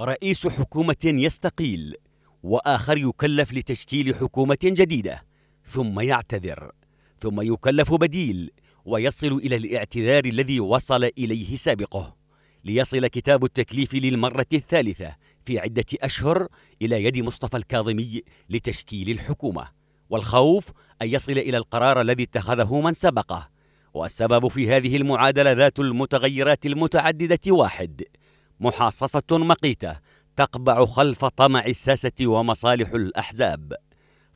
رئيس حكومة يستقيل وآخر يكلف لتشكيل حكومة جديدة ثم يعتذر ثم يكلف بديل ويصل إلى الاعتذار الذي وصل إليه سابقه ليصل كتاب التكليف للمرة الثالثة في عدة أشهر إلى يد مصطفى الكاظمي لتشكيل الحكومة والخوف أن يصل إلى القرار الذي اتخذه من سبقه والسبب في هذه المعادلة ذات المتغيرات المتعددة واحد محاصصة مقيتة تقبع خلف طمع الساسة ومصالح الأحزاب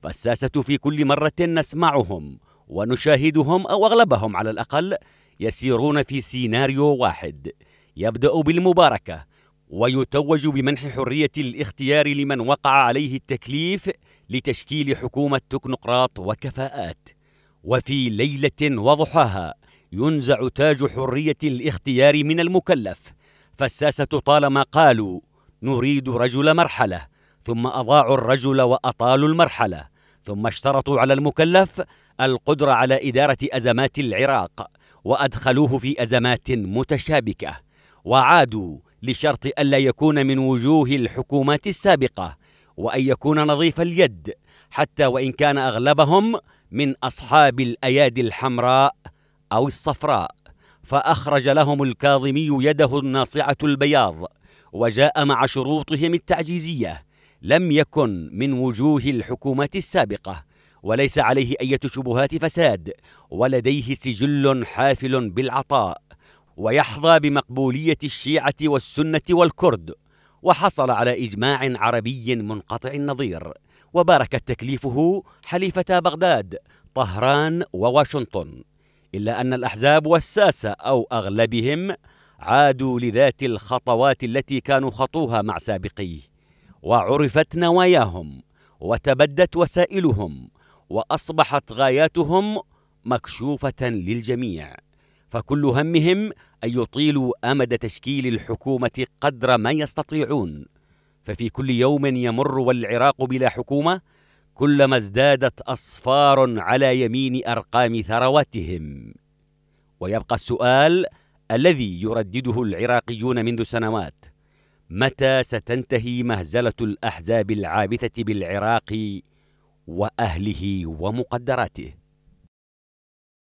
فالساسة في كل مرة نسمعهم ونشاهدهم أو أغلبهم على الأقل يسيرون في سيناريو واحد يبدأ بالمباركة ويتوج بمنح حرية الاختيار لمن وقع عليه التكليف لتشكيل حكومة تكنقراط وكفاءات وفي ليلة وضحاها ينزع تاج حرية الاختيار من المكلف فالساسة طالما قالوا نريد رجل مرحلة ثم أضاعوا الرجل وأطالوا المرحلة ثم اشترطوا على المكلف القدرة على إدارة أزمات العراق وأدخلوه في أزمات متشابكة وعادوا لشرط ألا يكون من وجوه الحكومات السابقة وأن يكون نظيف اليد حتى وإن كان أغلبهم من أصحاب الأيادي الحمراء أو الصفراء فأخرج لهم الكاظمي يده الناصعة البياض وجاء مع شروطهم التعجيزية لم يكن من وجوه الحكومات السابقة وليس عليه أية شبهات فساد ولديه سجل حافل بالعطاء ويحظى بمقبولية الشيعة والسنة والكرد وحصل على إجماع عربي منقطع النظير وباركت تكليفه حليفة بغداد طهران وواشنطن إلا أن الأحزاب والساسة أو أغلبهم عادوا لذات الخطوات التي كانوا خطوها مع سابقيه وعرفت نواياهم وتبدت وسائلهم واصبحت غاياتهم مكشوفه للجميع فكل همهم ان يطيلوا امد تشكيل الحكومه قدر ما يستطيعون ففي كل يوم يمر والعراق بلا حكومه كلما ازدادت اصفار على يمين ارقام ثرواتهم ويبقى السؤال الذي يردده العراقيون منذ سنوات متى ستنتهي مهزله الاحزاب العابثه بالعراق واهله ومقدراته